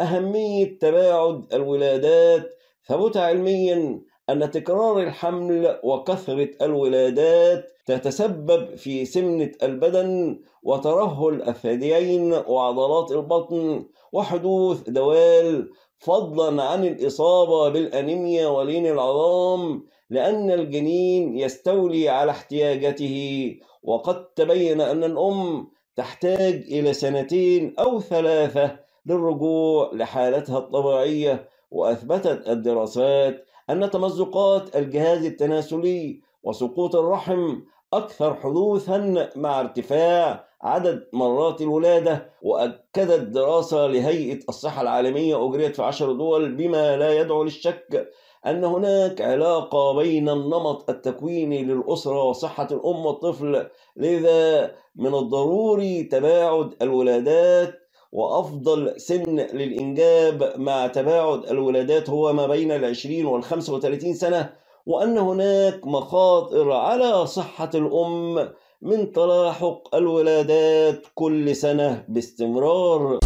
أهمية تباعد الولادات ثبت علميا أن تكرار الحمل وكثرة الولادات تتسبب في سمنة البدن وترهل الثديين وعضلات البطن وحدوث دوال فضلا عن الإصابة بالأنيميا ولين العظام لأن الجنين يستولي على احتياجاته وقد تبين أن الأم تحتاج إلى سنتين أو ثلاثة للرجوع لحالتها الطبيعية وأثبتت الدراسات أن تمزقات الجهاز التناسلي وسقوط الرحم أكثر حدوثا مع ارتفاع عدد مرات الولادة وأكدت دراسة لهيئة الصحة العالمية أجريت في عشر دول بما لا يدعو للشك أن هناك علاقة بين النمط التكويني للأسرة وصحة الأم والطفل لذا من الضروري تباعد الولادات وأفضل سن للإنجاب مع تباعد الولادات هو ما بين العشرين والخمسة وثلاثين سنة وأن هناك مخاطر على صحة الأم من تلاحق الولادات كل سنة باستمرار